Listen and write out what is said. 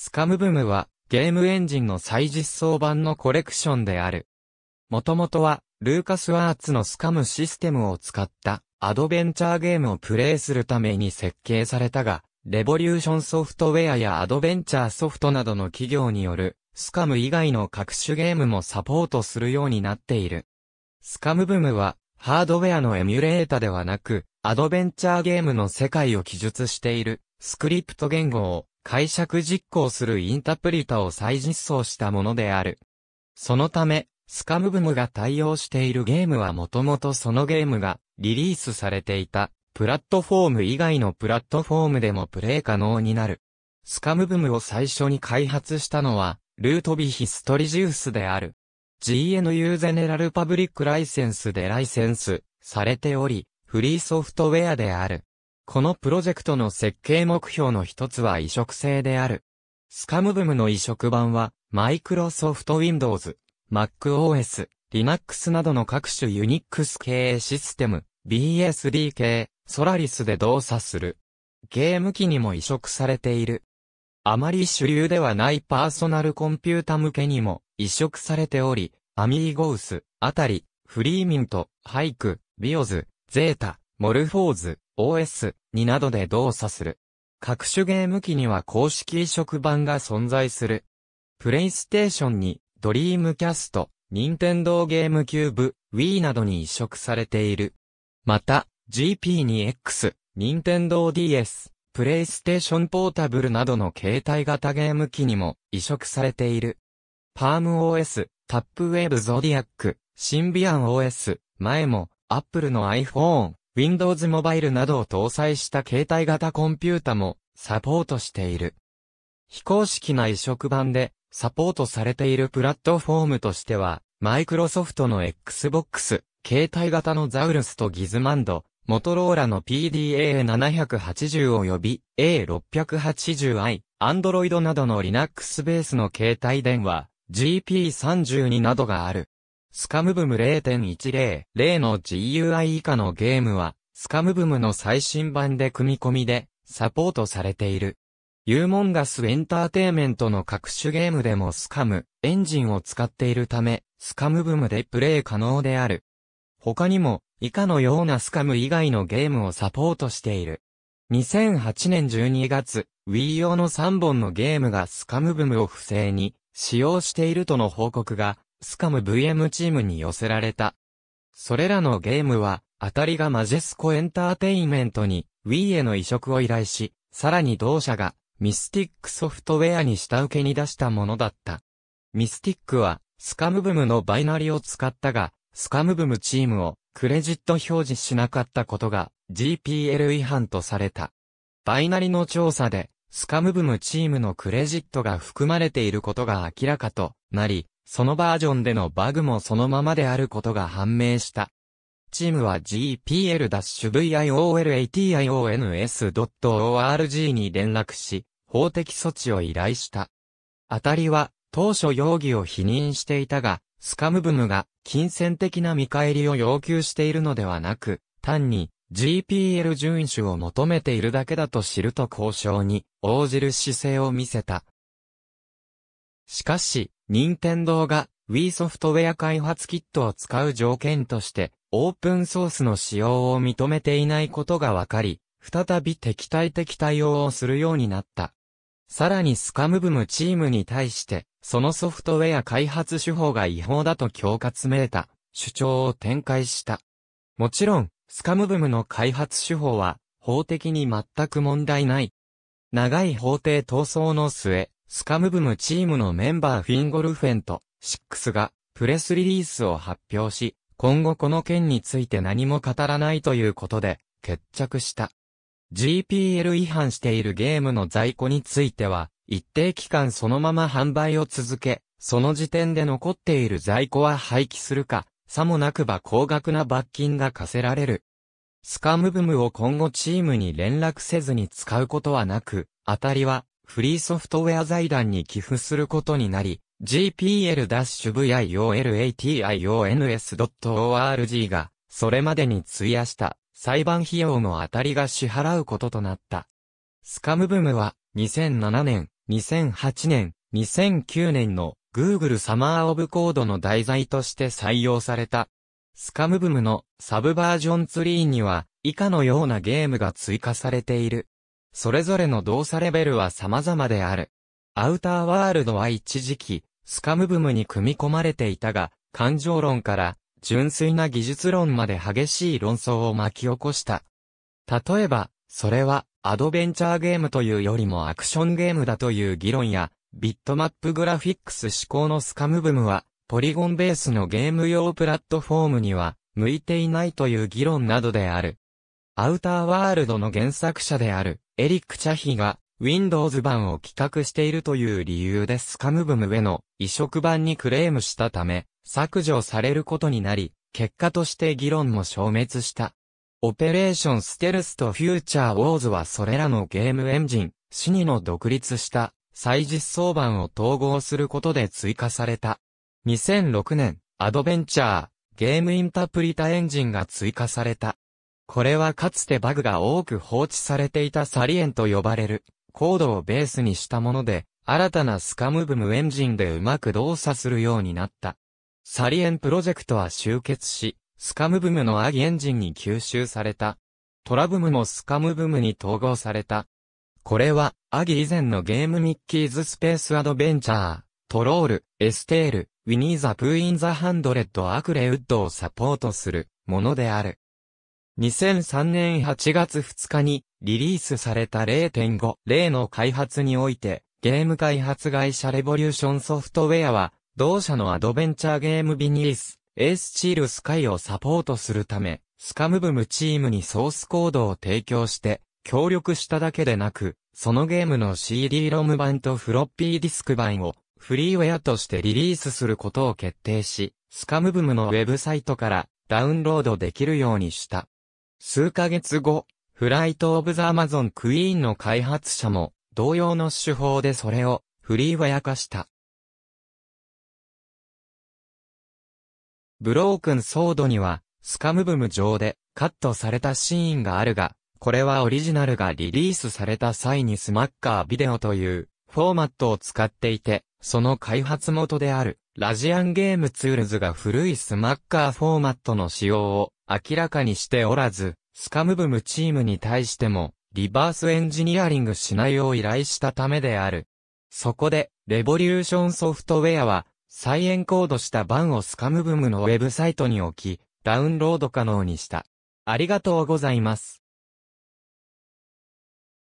スカムブムはゲームエンジンの再実装版のコレクションである。もともとはルーカスアーツのスカムシステムを使ったアドベンチャーゲームをプレイするために設計されたが、レボリューションソフトウェアやアドベンチャーソフトなどの企業によるスカム以外の各種ゲームもサポートするようになっている。スカムブムはハードウェアのエミュレータではなく、アドベンチャーゲームの世界を記述しているスクリプト言語を解釈実行するインタプリタを再実装したものである。そのため、スカムブムが対応しているゲームはもともとそのゲームがリリースされていたプラットフォーム以外のプラットフォームでもプレイ可能になる。スカムブムを最初に開発したのはルートビヒストリジウスである。GNU ゼネラルパブリックライセンスでライセンスされており、フリーソフトウェアである。このプロジェクトの設計目標の一つは移植性である。スカムブムの移植版は、マイクロソフト Windows、MacOS、Linux などの各種ユニックス系システム、BSD 系、ソラリスで動作する。ゲーム機にも移植されている。あまり主流ではないパーソナルコンピュータ向けにも移植されており、アミーゴウス、あたり、フリーミント、ハイク、ビオズ、ゼータ、モルフォーズ、OS になどで動作する。各種ゲーム機には公式移植版が存在する。プレイステーションに、ドリームキャスト、ニンテンドーゲームキューブ、Wii などに移植されている。また、GP2X、ニンテンドー DS、プレイステーションポータブルなどの携帯型ゲーム機にも移植されている。パーム OS、タップウェブゾディアック、シンビアン OS、前も、Apple の iPhone、Windows モバイルなどを搭載した携帯型コンピュータもサポートしている。非公式な移植版でサポートされているプラットフォームとしては、マイクロソフトの Xbox、携帯型のザウルスとギズマンド、モトローラの PDA780 及び A680i、Android などの Linux ベースの携帯電話、GP32 などがある。スカムブム0.10、0の GUI 以下のゲームは、スカムブムの最新版で組み込みで、サポートされている。ユーモンガスエンターテイメントの各種ゲームでもスカム、エンジンを使っているため、スカムブムでプレイ可能である。他にも、以下のようなスカム以外のゲームをサポートしている。2008年12月、Wii 用の3本のゲームがスカムブムを不正に使用しているとの報告がスカム VM チームに寄せられた。それらのゲームは、当たりがマジェスコエンターテインメントに Wii への移植を依頼し、さらに同社がミスティックソフトウェアに下請けに出したものだった。ミスティックは、スカムブムのバイナリを使ったが、スカムブムチームをクレジット表示しなかったことが GPL 違反とされた。バイナリの調査で、スカムブムチームのクレジットが含まれていることが明らかとなり、そのバージョンでのバグもそのままであることが判明した。チームは gpl-violation.org に連絡し、法的措置を依頼した。当たりは、当初容疑を否認していたが、スカムブムが金銭的な見返りを要求しているのではなく、単に GPL 遵守を求めているだけだと知ると交渉に応じる姿勢を見せた。しかし、任天堂が Wii ソフトウェア開発キットを使う条件として、オープンソースの使用を認めていないことが分かり、再び敵対的対応をするようになった。さらにスカムブムチームに対して、そのソフトウェア開発手法が違法だと恐喝めいた主張を展開した。もちろん、スカムブムの開発手法は法的に全く問題ない。長い法廷闘争の末、スカムブムチームのメンバーフィンゴルフェンと、シックスが、プレスリリースを発表し、今後この件について何も語らないということで、決着した。GPL 違反しているゲームの在庫については、一定期間そのまま販売を続け、その時点で残っている在庫は廃棄するか、さもなくば高額な罰金が課せられる。スカムブムを今後チームに連絡せずに使うことはなく、当たりはフリーソフトウェア財団に寄付することになり、g p l v i o l a t i o n s o r g が、それまでに費やした裁判費用の当たりが支払うこととなった。スカムブームは、2007年、2008年、2009年の Google サマーオブコードの題材として採用された。スカムブームのサブバージョンツリーには、以下のようなゲームが追加されている。それぞれの動作レベルは様々である。アウターワールドは一時期、スカムブムに組み込まれていたが、感情論から純粋な技術論まで激しい論争を巻き起こした。例えば、それはアドベンチャーゲームというよりもアクションゲームだという議論や、ビットマップグラフィックス思考のスカムブムは、ポリゴンベースのゲーム用プラットフォームには、向いていないという議論などである。アウターワールドの原作者である、エリック・チャヒが、Windows 版を企画しているという理由でスカムブムへの移植版にクレームしたため、削除されることになり、結果として議論も消滅した。オペレーションステルスとフューチャーウォーズはそれらのゲームエンジン、シニの独立した再実装版を統合することで追加された。2006年、アドベンチャー、ゲームインタプリタエンジンが追加された。これはかつてバグが多く放置されていたサリエンと呼ばれるコードをベースにしたもので、新たなスカムブムエンジンでうまく動作するようになった。サリエンプロジェクトは集結し、スカムブムのアギエンジンに吸収された。トラブムもスカムブムに統合された。これは、アギ以前のゲームミッキーズスペースアドベンチャー、トロール、エステール、ウィニーザ・プーインザ・ハンドレッド・アクレウッドをサポートするものである。2003年8月2日にリリースされた0.5、0の開発において、ゲーム開発会社レボリューションソフトウェアは、同社のアドベンチャーゲームビニリス、エースチールスカイをサポートするため、スカムブムチームにソースコードを提供して、協力しただけでなく、そのゲームの CD ロム版とフロッピーディスク版を、フリーウェアとしてリリースすることを決定し、スカムブムのウェブサイトからダウンロードできるようにした。数ヶ月後、フライト・オブ・ザ・アマゾン・クイーンの開発者も、同様の手法でそれを、フリーワヤ化した。ブロークン・ソードには、スカムブム上で、カットされたシーンがあるが、これはオリジナルがリリースされた際にスマッカービデオというフォーマットを使っていて、その開発元であるラジアンゲームツールズが古いスマッカーフォーマットの使用を明らかにしておらず、スカムブムチームに対しても、リバースエンジニアリングしないよう依頼したためである。そこで、レボリューションソフトウェアは、再エンコードした版をスカムブムのウェブサイトに置き、ダウンロード可能にした。ありがとうございます。